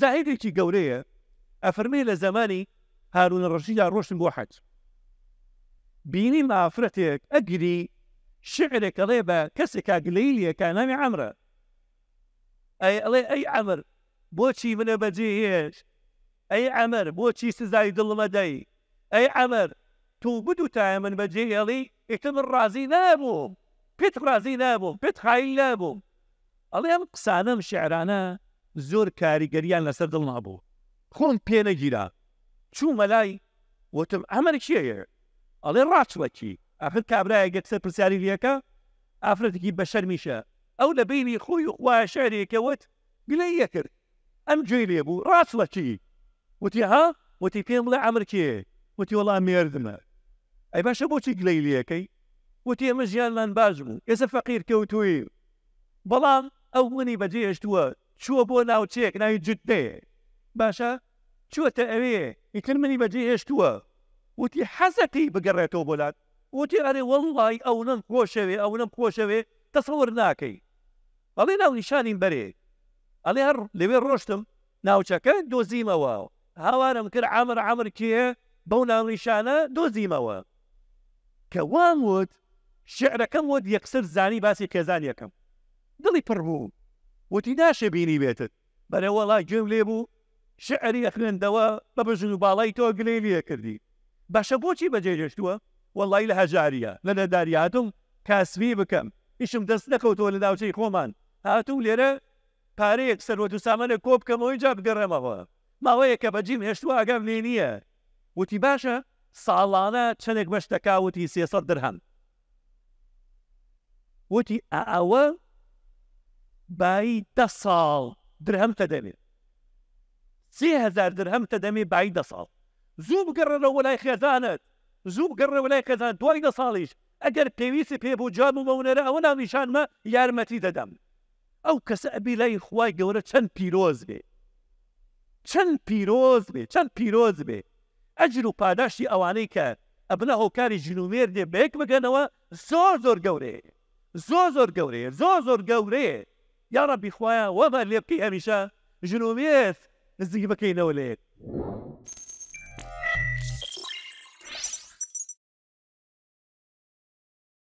زاهێکێکی گەورەیە ئەفەرمی لە زمانی هارونە ڕژیدا ڕۆشتن بۆ حەج بینی مافرەتێک ئەگری شعرێکەڵێ بە کەسێکا گلیلیە کانامی ئەمرە ئەی ئەڵێ ئەی ئەمر بۆچی منە بەجێ هێش ئەی ئەمر بۆچی سزای دڵمەدەی ئەی ئەمر تو بدو تای من بەجێ هێڵی ئیتە من ڕازی نابووم پێت ڕازی نابووم پێت خایل نابووم ئەڵێ ئەم قسانم شعرانە زۆر کاریگەریان لەسەر دڵ نابوو خۆم جيرا شو لای وتم ئەمەر کێە ئەڵێ ڕاچوەکی ئەخر کابراایە گەکسەر پرسیاری لەکە ئافرەتێکی بەشەر میشە ئەو لە بینی خۆی خوا شارێکەوت گلەی یەکرد ئەم جوێ لێ بوو ڕاستوەکی وتی ها وتی پێم بڵێ ئەمر کێ وتی وەڵام مێردمە ئەی باشە بۆچی گلەی لەکەی وتی ئەمە ژیانمان باش بوو ئێسە فەقیر کەوتوی بەڵام ئەو منی بەجێ چووە بۆ ناوچێک ناوی جدێ باشە چوەتە ئەوێ ئیتر منی بەجێ هێشتووە وتی حەزەقی بگەڕێتەوە بۆلات وتی ئەرێ وەڵڵی ئەو نم خۆشەوێ ئەو نم خۆشەوێ تەسەوەر ناکەی بەڵێ ناو نیشانین بەرێ ئەڵێ هەر لەوێ ڕۆشتم ناوچەکە دۆزیمەوە هاوارم کرد ئامر ئامر کێە بەو ناوڕیشانە دۆزیمەوە کە وام وت شعرەکەم وت یەکسەر زانی باسی کێزانیەکەم دڵی پڕبوو وتی ناشێ بینی بێتت بەرەوەڵا گوێم لێ بوو شعری ئەخێندەوە بە بژن و باڵی تۆ گلێ لە کردی باشە بۆچی بەجێگەشتووە وەڵی لە هەژاریە لە نەداریاتم کاسمی بکەم ئیشم دەست نەکەوتەوە لە ناوچەی خۆمان هاتوو لێرە پارەیەک سەرۆ و سامانە کۆ بکەمەوەی جا بگەڕێمەوە ماوەیە کە بەجیم هێشتوە ئاگەم لێ نییە وتی باشە ساڵانە چەندێک بەشتەکاوتی سێسە درهەم وتی ئەوە بای ده ساڵ درهمتە دەبێت سهزار درهمتە دەمێ بای ده ساڵ زوو بگەڕەوە وەلای خێزانت زوو بگەڕەوە وەلای خێزان دوای ده ساڵیش ئەگەر پێویستی پێ بۆ جاب و بەونەرە ئەوە نامیشانمە یارمەتی دەدەم ئەو کەسە ئەبی لای خی گەورە چەند پیرۆز بێ چەند پیرۆز بێ چەند پیرۆز بێ ئەجر و پاداشتی ئەوانەی کە ئەبنا هۆکاری ژنومێر دێ بێک بگەنەوە زۆر زۆر گەورەیە زۆ زۆر گەورەیە زۆ زۆر گەورەیە يا ربي خويا وما اللي بقي هامشه جنوميات نزيك ما كاينه ولا إيه؟